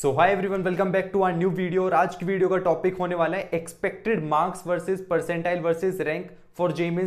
So everyone welcome back to our new video और आज की वीडियो का टॉपिक होने वाला है expected marks versus percentile versus rank for twenty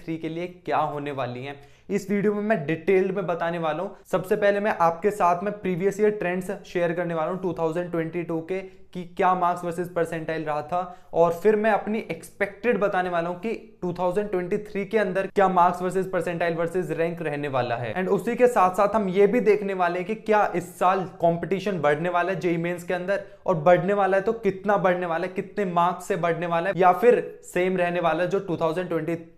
2023 के लिए क्या होने वाली है इस वीडियो में मैं डिटेल्ड में बताने वाला हूँ सबसे पहले मैं आपके साथ में प्रीवियस ईयर ट्रेंड्स शेयर करने वाला हूँ 2022 के कि क्या मार्क्स वर्सेस परसेंटाइल रहा था और फिर मैं अपनी एक्सपेक्टेड बताने वाला हूं कि 2023 के अंदर क्या marks versus percentile versus rank रहने वाला है एंड उसी के साथ साथ हम ये भी देखने वाले हैं कि क्या इस साल कंपटीशन बढ़ने वाला है जेई मेन्स के अंदर और बढ़ने वाला है तो कितना बढ़ने वाला है कितने मार्क्स से बढ़ने वाला है या फिर सेम रहने वाला है जो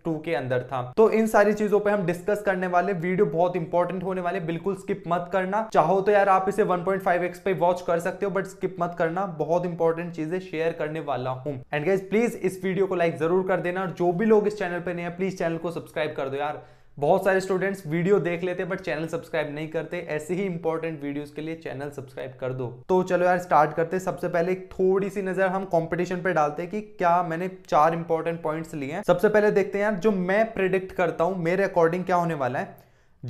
टू के अंदर था तो इन सारी चीजों पर हम डिस्कस करने वाले वीडियो बहुत इंपॉर्टेंट होने वाले बिल्कुल स्किप मत करना चाहो तो यार आप इसे 1.5x पे वॉच कर सकते हो बट स्किप मत करना बहुत इंपॉर्टेंट चीजें शेयर करने वाला हूं एंड गाइज प्लीज इस वीडियो को लाइक जरूर कर देना और जो भी लोग इस चैनल पर नए हैं प्लीज चैनल को सब्सक्राइब कर दो यार बहुत सारे स्टूडेंट्स वीडियो देख लेते हैं बट चैनल सब्सक्राइब नहीं करते ऐसे ही इंपॉर्टेंट वीडियोस के लिए चैनल सब्सक्राइब कर दो तो चलो यार स्टार्ट करते हैं सबसे पहले एक थोड़ी सी नजर हम कंपटीशन पे डालते हैं कि क्या मैंने चार इंपॉर्टेंट पॉइंट्स लिए हैं सबसे पहले देखते हैं यार जो मैं प्रिडिक्ट करता हूं मेरे अकॉर्डिंग क्या होने वाला है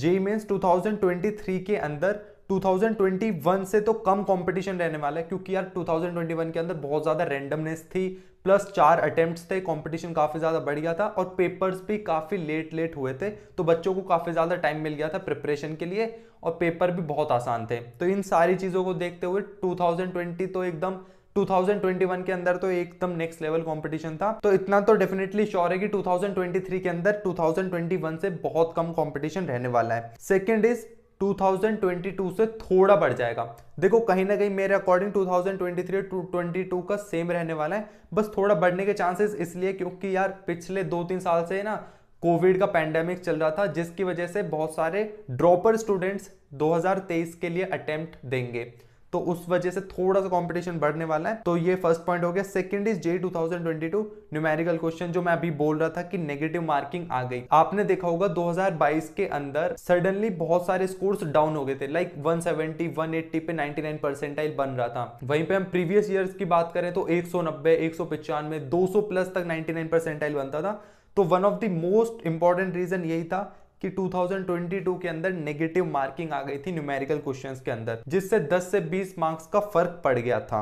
जे मीन टू के अंदर 2021 से तो कम कंपटीशन रहने वाला है क्योंकि यार 2021 के अंदर बहुत ज़्यादा रेंडमनेस थी प्लस चार अटेम्प्ट्स थे कंपटीशन काफ़ी ज़्यादा बढ़ गया था और पेपर्स भी काफ़ी लेट लेट हुए थे तो बच्चों को काफ़ी ज़्यादा टाइम मिल गया था प्रिपरेशन के लिए और पेपर भी बहुत आसान थे तो इन सारी चीज़ों को देखते हुए टू तो एकदम 2021 के अंदर तो एकदम नेक्स्ट लेवल कंपटीशन था तो इतना तो डेफिनेटली श्योर है कि 2023 के अंदर 2021 से बहुत कम कंपटीशन रहने वाला है सेकंड इज 2022 से थोड़ा बढ़ जाएगा देखो कहीं ना कहीं मेरे अकॉर्डिंग 2023 2022 का सेम रहने वाला है बस थोड़ा बढ़ने के चांसेस इसलिए क्योंकि यार पिछले दो तीन साल से ना कोविड का पैंडेमिक चल रहा था जिसकी वजह से बहुत सारे ड्रॉपर स्टूडेंट्स 2023 के लिए अटेम्प्ट देंगे तो उस वजह से थोड़ा सा कंपटीशन बढ़ने वाला है तो ये फर्स्ट पॉइंट हो गया second is JEE 2022 numerical question जो मैं अभी बोल रहा था कि नेगेटिव मार्किंग आ गई आपने देखा होगा 2022 के अंदर सडनली बहुत सारे स्कोर्स डाउन हो गए थे लाइक 170 180 पे 99 परसेंटाइल बन रहा था वहीं पे हम प्रीवियस ईयर्स की बात करें तो 190 195 200 प्लस तक 99 परसेंटाइल बनता था तो one of the most important reason यही था कि 2022 के अंदर नेगेटिव मार्किंग आ गई थी न्यूमेरिकल क्वेश्चंस के अंदर जिससे 10 से 20 मार्क्स का फर्क पड़ गया था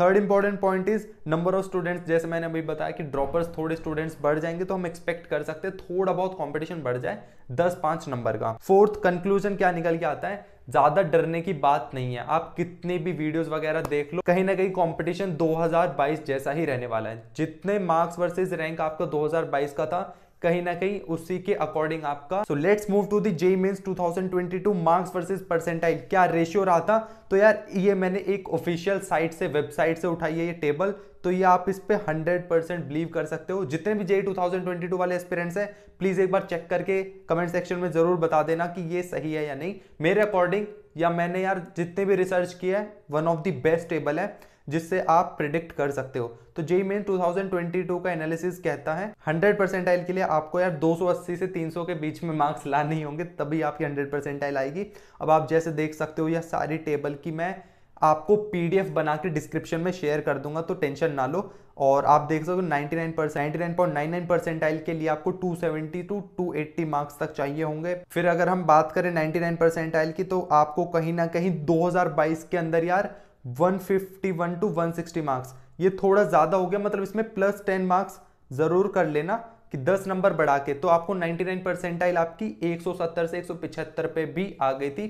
third important point is number of students जैसे मैंने अभी बताया कि ड्रॉपर्स थोड़े स्टूडेंट्स बढ़ जाएंगे तो हम एक्सपेक्ट कर सकते हैं थोड़ा बहुत कॉम्पिटिशन बढ़ जाए दस पांच नंबर का फोर्थ कंक्लूजन क्या निकल के आता है ज्यादा डरने की बात नहीं है आप कितने भी वीडियोस वगैरह देख लो कहीं ना कहीं कंपटीशन 2022 जैसा ही रहने वाला है जितने मार्क्स वर्सेस रैंक आपका 2022 का था कहीं ना कहीं उसी के अकॉर्डिंग आपका so let's move to the JEE twenty two marks versus percentile क्या रेशियो रहा था तो यार ये मैंने एक ऑफिशियल साइट से वेबसाइट से उठाई है ये टेबल तो ये आप इस पर हंड्रेड परसेंट बिलीव कर सकते हो जितने भी जे 2022 वाले एक्सपीरियंस है प्लीज़ एक बार चेक करके कमेंट सेक्शन में ज़रूर बता देना कि ये सही है या नहीं मेरे अकॉर्डिंग या मैंने यार जितने भी रिसर्च किया है one of the best table है जिससे आप प्रिडिक्ट कर सकते हो तो जे मेन 2022 का एनालिसिस कहता है 100 परसेंटाइल के लिए आपको यार 280 से 300 के बीच में मार्क्स लाने ही होंगे तभी आपकी 100 परसेंटाइल आएगी अब आप जैसे देख सकते हो यह सारी टेबल की मैं आपको पीडीएफ बना के डिस्क्रिप्शन में शेयर कर दूंगा तो टेंशन ना लो और आप देख सकते हो 99 परसेंट नाइन्टी परसेंटाइल के लिए आपको 270 टू 280 मार्क्स तक चाहिए होंगे फिर अगर हम बात करें 99 परसेंटाइल की तो आपको कहीं ना कहीं 2022 के अंदर यार 151 टू 160 मार्क्स ये थोड़ा ज़्यादा हो गया मतलब इसमें प्लस 10 मार्क्स ज़रूर कर लेना कि 10 नंबर बढ़ा के तो आपको 99 परसेंटाइल आपकी 170 से 175 पे भी आ गई थी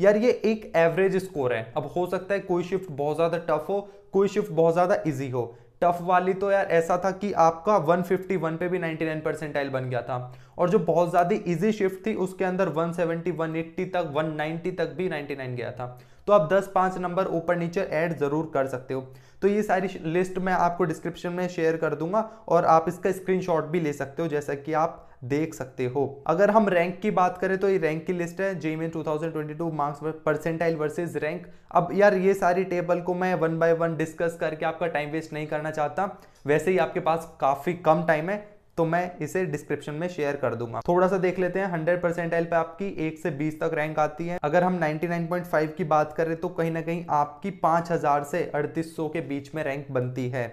यार ये एक एवरेज स्कोर है अब हो सकता है कोई शिफ्ट बहुत ज़्यादा टफ हो कोई शिफ्ट बहुत ज़्यादा ईजी हो टफ वाली तो यार ऐसा था कि आपका 151 पे भी 99 परसेंटाइल बन गया था और जो बहुत ज़्यादा इजी शिफ्ट थी उसके अंदर 170, 180 तक 190 तक भी 99 गया था तो आप 10 पांच नंबर ऊपर नीचे ऐड ज़रूर कर सकते हो तो ये सारी लिस्ट मैं आपको डिस्क्रिप्शन में शेयर कर दूंगा और आप इसका स्क्रीनशॉट भी ले सकते हो जैसा कि आप देख सकते हो अगर हम रैंक की बात करें तो ये रैंक की लिस्ट है JEE Main 2022 marks percentile versus rank अब यार ये सारी टेबल को मैं वन बाय वन डिस्कस करके आपका टाइम वेस्ट नहीं करना चाहता वैसे ही आपके पास काफ़ी कम टाइम है तो मैं इसे डिस्क्रिप्शन में शेयर कर दूंगा थोड़ा सा देख लेते हैं हंड्रेड परसेंटाइल पे आपकी एक से बीस तक रैंक आती है अगर हम 99.5 की बात करें तो कहीं ना कहीं आपकी 5000 से 3800 के बीच में रैंक बनती है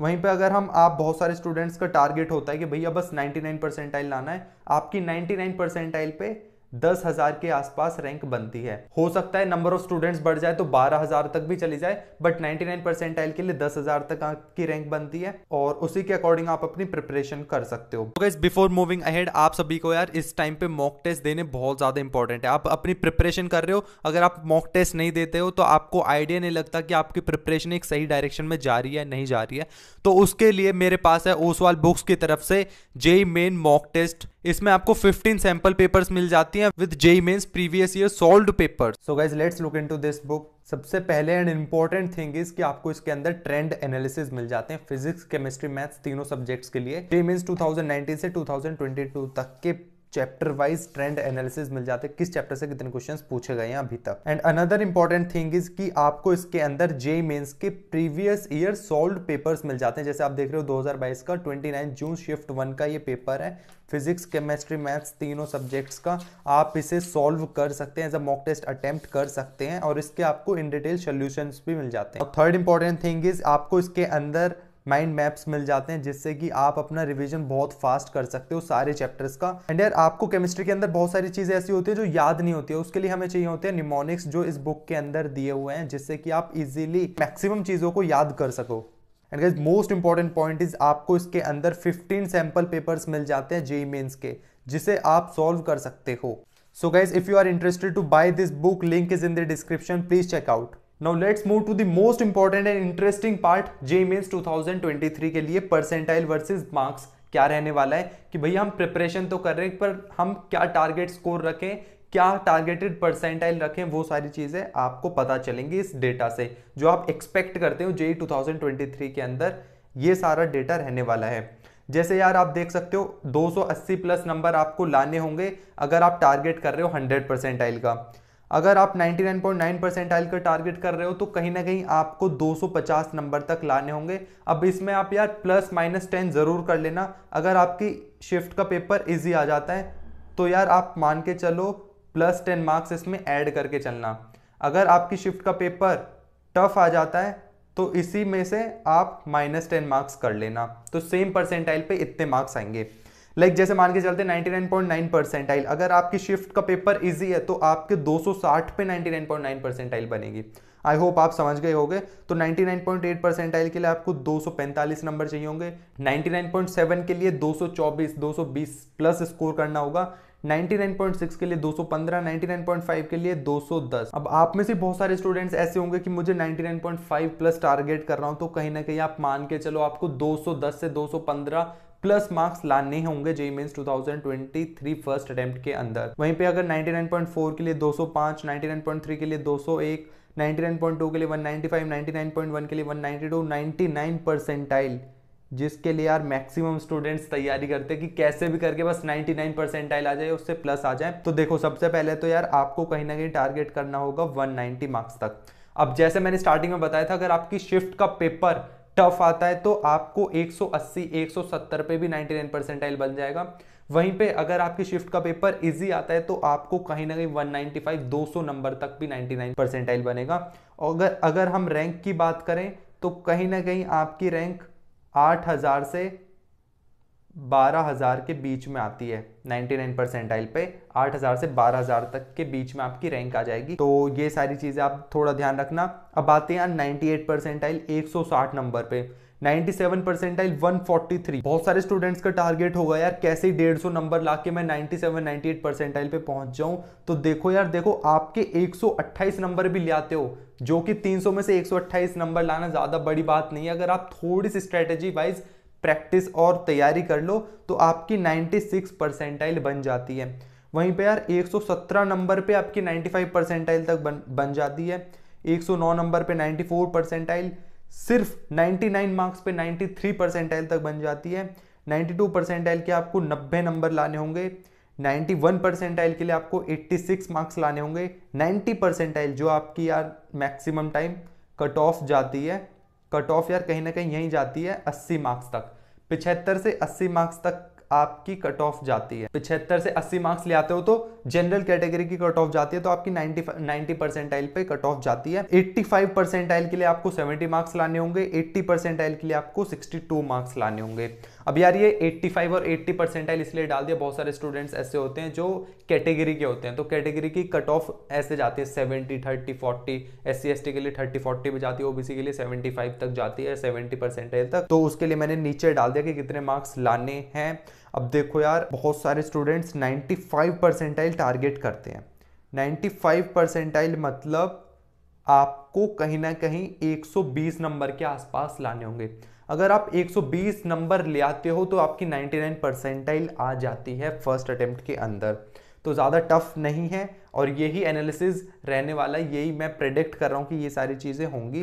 वहीं पे अगर हम आप बहुत सारे स्टूडेंट्स का टारगेट होता है कि भैया बस 99 परसेंटाइल लाना है आपकी 99 परसेंटाइल पर दस हजार के आसपास रैंक बनती है हो सकता है नंबर ऑफ स्टूडेंट्स बढ़ जाए तो बारह हजार तक भी चली जाए बट नाइनटी नाइन परसेंटाइल के लिए दस हजार तक की रैंक बनती है और उसी के अकॉर्डिंग आप अपनी प्रिपरेशन कर सकते हो तो बिफोर मूविंग अहेड आप सभी को यार इस टाइम पे मॉक टेस्ट देने बहुत ज्यादा इंपॉर्टेंट है आप अपनी प्रिपरेशन कर रहे हो अगर आप मॉक टेस्ट नहीं देते हो तो आपको आइडिया नहीं लगता कि आपकी प्रिपरेशन एक सही डायरेक्शन में जा रही है नहीं जा रही है तो उसके लिए मेरे पास है ओसवाल बुक्स की तरफ से जेई मेन मॉक टेस्ट इसमें आपको 15 सैंपल पेपर्स मिल जाती हैं with JEE Mains previous year solve paper so guys let's look to this book सबसे पहले एंड इम्पॉर्टेंट थिंग इज कि आपको इसके अंदर ट्रेंड एनालिसिस मिल जाते हैं फिजिक्स केमिस्ट्री मैथ्स तीनों सब्जेक्ट्स के लिए जेई मेन्स 2019 से 2022 तक के चैप्टर वाइज ट्रेंड एनालिसिस मिल जाते हैं किस चैप्टर से कितने क्वेश्चंस पूछे गए हैं अभी तक and another important thing is कि आपको इसके अंदर जे मेंस के प्रीवियस ईयर सॉल्व पेपर्स मिल जाते हैं जैसे आप देख रहे हो 2022 का 29 जून शिफ्ट वन का ये पेपर है फिजिक्स केमिस्ट्री मैथ्स तीनों सब्जेक्ट्स का आप इसे सॉल्व कर सकते हैं as a mock test attempt कर सकते हैं और इसके आपको इन डिटेल सोल्यूशन भी मिल जाते हैं थर्ड इंपॉर्टेंट थिंग इज आपको इसके अंदर माइंड मैप्स मिल जाते हैं जिससे कि आप अपना रिविजन बहुत फास्ट कर सकते हो सारे चैप्टर्स का एंड यार आपको केमिस्ट्री के अंदर बहुत सारी चीज़ें ऐसी होती है जो याद नहीं होती है उसके लिए हमें चाहिए होते हैं निमोनिक्स जो इस बुक के अंदर दिए हुए हैं जिससे कि आप इजिली मैक्सिमम चीज़ों को याद कर सको and guys most important point is आपको इसके अंदर 15 सैंपल पेपर्स मिल जाते हैं जेई मेन्स के जिसे आप सॉल्व कर सकते हो so guys if you are interested to buy this book link is in the description please check out now let's move to the most important and interesting part JEE twenty three के लिए percentile versus marks क्या रहने वाला है कि भैया हम preparation तो कर रहे हैं पर हम क्या टारगेट स्कोर रखें क्या टारगेटेड परसेंटाइल रखें वो सारी चीज़ें आपको पता चलेंगी इस डेटा से जो आप एक्सपेक्ट करते हो जे 2023 के अंदर ये सारा डेटा रहने वाला है जैसे यार आप देख सकते हो 280 प्लस नंबर आपको लाने होंगे अगर आप टारगेट कर रहे हो 100 परसेंटाइल का अगर आप 99.9 परसेंटाइल का टारगेट कर रहे हो तो कहीं ना कहीं आपको 250 नंबर तक लाने होंगे अब इसमें आप यार प्लस माइनस टेन ज़रूर कर लेना अगर आपकी शिफ्ट का पेपर इजी आ जाता है तो यार आप मान के चलो प्लस टेन मार्क्स इसमें ऐड करके चलना अगर आपकी शिफ्ट का पेपर टफ आ जाता है तो इसी में से आप माइनस टेन मार्क्स कर लेना तो सेम परसेंटाइल पर इतने मार्क्स आएंगे लाइक जैसे मान के चलते 99.9 परसेंटाइल अगर आपकी शिफ्ट का पेपर इजी है तो आपके 260 पे 99.9 परसेंटाइल बनेगी आई होप आप समझ गए होंगे तो 99.8 परसेंटाइल के लिए आपको 245 नंबर चाहिए होंगे 99.7 के लिए 224 220 प्लस स्कोर करना होगा 99.6 के लिए 215, 99.5 के लिए 210। अब आप में से बहुत सारे स्टूडेंट्स ऐसे होंगे कि मुझे 99.5 प्लस टारगेट कर रहा हूं तो कहीं ना कहीं आप मान के चलो आपको 210 से 215 प्लस मार्क्स लाने होंगे जेई मेन्स 2023 फर्स्ट अटेम्प्ट के अंदर वहीं पे अगर 99.4 के लिए 205 99.3 के लिए 201 99.2 के लिए 195 99.1 के लिए 192 99 परसेंटाइल जिसके लिए यार मैक्सिमम स्टूडेंट्स तैयारी करते हैं कि कैसे भी करके बस 99 परसेंटाइल आ जाए उससे प्लस आ जाए तो देखो सबसे पहले तो यार आपको कहीं ना कहीं टारगेट करना होगा 190 मार्क्स तक अब जैसे मैंने स्टार्टिंग में बताया था अगर आपकी शिफ्ट का पेपर टफ आता है तो आपको 180 170 पे भी 99 परसेंटाइल बन जाएगा वहीं पे अगर आपकी शिफ्ट का पेपर इजी आता है तो आपको कहीं ना कहीं 195 200 नंबर तक भी 99 परसेंटाइल बनेगा और अगर अगर हम रैंक की बात करें तो कहीं ना कहीं आपकी रैंक 8000 से बारह हज़ार के बीच में आती है 99 परसेंटाइल पे 8000 से 12000 तक के बीच में आपकी रैंक आ जाएगी तो ये सारी चीज़ें आप थोड़ा ध्यान रखना अब आते हैं 98 परसेंटाइल 160 नंबर पे 97 परसेंटाइल 143 बहुत सारे स्टूडेंट्स का टारगेट होगा यार कैसे ही डेढ़ सौ नंबर ला के मैं 97 98 परसेंटाइल पे पहुंच जाऊं तो देखो यार देखो आपके 128 नंबर भी ले आते हो जो कि 300 में से 128 नंबर लाना ज़्यादा बड़ी बात नहीं है अगर आप थोड़ी सी स्ट्रेटेजी वाइज प्रैक्टिस और तैयारी कर लो तो आपकी 96 परसेंटाइल बन जाती है वहीं पे यार 117 नंबर पे आपकी 95 परसेंटाइल तक बन बन जाती है 109 नंबर पे 94 परसेंटाइल सिर्फ 99 मार्क्स पे 93 परसेंटाइल तक बन जाती है 92 परसेंटाइल के आपको 90 नंबर लाने होंगे 91 परसेंटाइल के लिए आपको 86 मार्क्स लाने होंगे 90 परसेंटाइल जो आपकी यार मैक्सिमम टाइम कट ऑफ जाती है कट ऑफ यार कहीं ना कहीं यहीं जाती है अस्सी मार्क्स तक पिछहत्तर से अस्सी मार्क्स तक आपकी कट ऑफ जाती है पिछहत्तर से 80 मार्क्स ले आते हो तो जनरल कैटेगरी की कट ऑफ जाती है तो आपकी 90 90 परसेंटाइल पे कट ऑफ जाती है 85 परसेंटाइल के लिए आपको 70 मार्क्स लाने होंगे 80 परसेंटाइल के लिए आपको 62 मार्क्स लाने होंगे अब यार ये 85 और 80 परसेंटाइल इसलिए डाल दिया बहुत सारे स्टूडेंट्स ऐसे होते हैं जो कैटेगरी के होते हैं तो कैटेगरी की कट ऑफ ऐसे जाती है 70 30 40 एस सी के लिए 30 40 पे जाती है ओबीसी के लिए 75 तक जाती है 70 परसेंटाइल तक तो उसके लिए मैंने नीचे डाल दिया कि कितने मार्क्स लाने हैं अब देखो यार बहुत सारे स्टूडेंट्स 95 परसेंटाइल टारगेट करते हैं 95 परसेंटाइल मतलब आपको कहीं ना कहीं 120 नंबर के आसपास लाने होंगे अगर आप 120 नंबर ले आते हो तो आपकी 99 परसेंटाइल आ जाती है फर्स्ट अटेम्प्ट के अंदर तो ज़्यादा टफ नहीं है और यही एनालिसिस रहने वाला यही मैं प्रेडिक्ट कर रहा हूँ कि ये सारी चीज़ें होंगी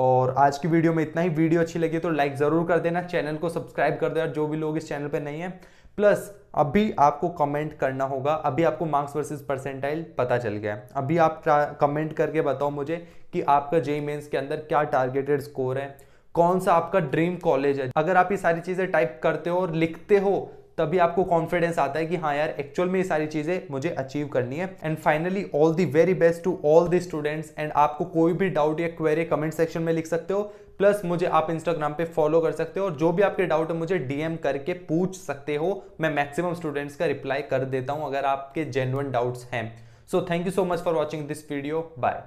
और आज की वीडियो में इतना ही वीडियो अच्छी लगी तो लाइक ज़रूर कर देना चैनल को सब्सक्राइब कर देना जो भी लोग इस चैनल पर नहीं है प्लस अभी आपको कमेंट करना होगा अभी आपको मार्क्स वर्सेस परसेंटाइल पता चल गया है अभी आप कमेंट करके बताओ मुझे कि आपका जेई मेन्स के अंदर क्या टारगेटेड स्कोर है कौन सा आपका ड्रीम कॉलेज है अगर आप ये सारी चीज़ें टाइप करते हो और लिखते हो तभी आपको कॉन्फिडेंस आता है कि हाँ यार एक्चुअल में ये सारी चीज़ें मुझे अचीव करनी है and finally all the very best to all the students and आपको कोई भी डाउट या क्वेरी कमेंट सेक्शन में लिख सकते हो प्लस मुझे आप इंस्टाग्राम पे फॉलो कर सकते हो और जो भी आपके डाउट है मुझे डीएम करके पूछ सकते हो मैं मैक्सिमम स्टूडेंट्स का रिप्लाई कर देता हूँ अगर आपके जेनुअन डाउट्स हैं so thank you so much for watching this video bye